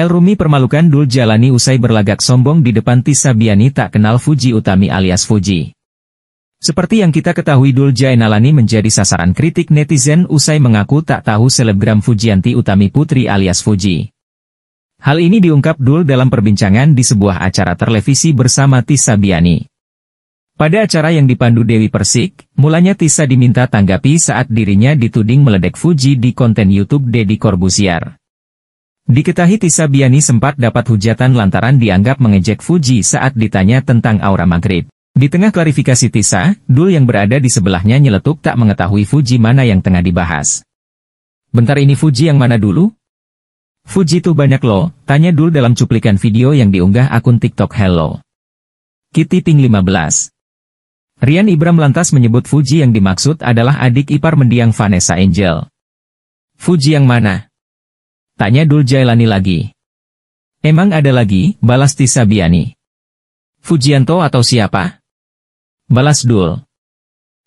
El Rumi permalukan Dul Jalani usai berlagak sombong di depan Tisa Biani tak kenal Fuji Utami alias Fuji. Seperti yang kita ketahui Dul Jainalani menjadi sasaran kritik netizen usai mengaku tak tahu selebgram Fujianti Utami Putri alias Fuji. Hal ini diungkap Dul dalam perbincangan di sebuah acara televisi bersama Tisa Biani. Pada acara yang dipandu Dewi Persik, mulanya Tisa diminta tanggapi saat dirinya dituding meledek Fuji di konten YouTube Deddy Corbusier. Diketahui Tisa Biani sempat dapat hujatan lantaran dianggap mengejek Fuji saat ditanya tentang aura Maghrib. Di tengah klarifikasi Tisa, Dul yang berada di sebelahnya nyeletuk tak mengetahui Fuji mana yang tengah dibahas. Bentar ini Fuji yang mana dulu? Fuji tuh banyak loh, tanya Dul dalam cuplikan video yang diunggah akun TikTok Hello. Kitty Ting 15 Rian Ibram lantas menyebut Fuji yang dimaksud adalah adik ipar mendiang Vanessa Angel. Fuji yang mana? Tanya Dul Jailani lagi. Emang ada lagi, balas Tisa Biani. Fujianto atau siapa? Balas Dul.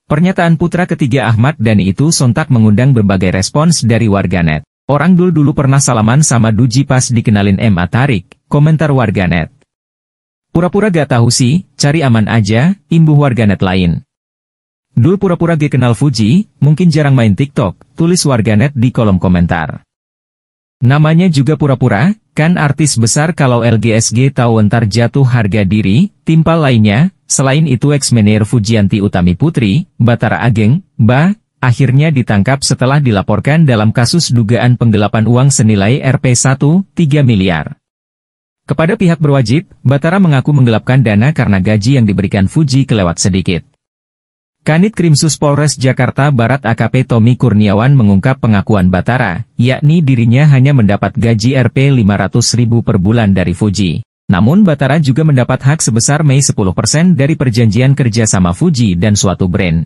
Pernyataan putra ketiga Ahmad dan itu sontak mengundang berbagai respons dari warganet. Orang Dul dulu pernah salaman sama Duji pas dikenalin M. Atarik, komentar warganet. Pura-pura gak tahu sih, cari aman aja, imbuh warganet lain. Dul pura-pura gak kenal Fuji, mungkin jarang main TikTok, tulis warganet di kolom komentar. Namanya juga pura-pura, kan artis besar kalau LGSG tahu entar jatuh harga diri, timpal lainnya, selain itu ex-menir Fujianti Utami Putri, Batara Ageng, Ba, akhirnya ditangkap setelah dilaporkan dalam kasus dugaan penggelapan uang senilai rp 13 miliar. Kepada pihak berwajib, Batara mengaku menggelapkan dana karena gaji yang diberikan Fuji kelewat sedikit. Kanit Krimsus Polres Jakarta Barat AKP Tommy Kurniawan mengungkap pengakuan Batara, yakni dirinya hanya mendapat gaji Rp 500.000 per bulan dari Fuji. Namun Batara juga mendapat hak sebesar Mei 10% dari perjanjian kerja sama Fuji dan suatu brand.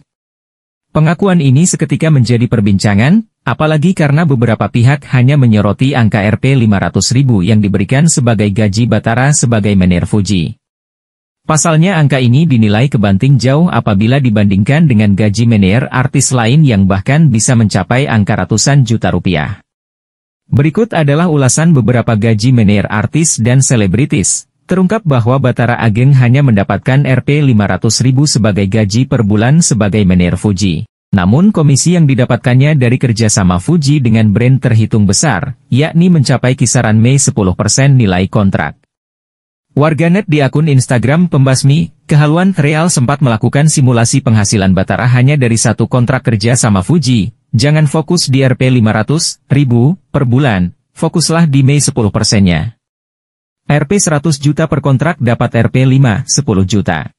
Pengakuan ini seketika menjadi perbincangan, apalagi karena beberapa pihak hanya menyoroti angka Rp 500.000 yang diberikan sebagai gaji Batara sebagai manajer Fuji. Pasalnya angka ini dinilai kebanting jauh apabila dibandingkan dengan gaji manajer artis lain yang bahkan bisa mencapai angka ratusan juta rupiah. Berikut adalah ulasan beberapa gaji manajer artis dan selebritis. Terungkap bahwa Batara Ageng hanya mendapatkan Rp 500000 sebagai gaji per bulan sebagai manajer Fuji. Namun komisi yang didapatkannya dari kerjasama Fuji dengan brand terhitung besar, yakni mencapai kisaran Mei 10% nilai kontrak. Warganet di akun Instagram Pembasmi, Kehaluan Real sempat melakukan simulasi penghasilan Batara hanya dari satu kontrak kerja sama Fuji. Jangan fokus di Rp 500 ribu per bulan, fokuslah di Mei 10 persennya. Rp 100 juta per kontrak dapat Rp 5, 10 juta.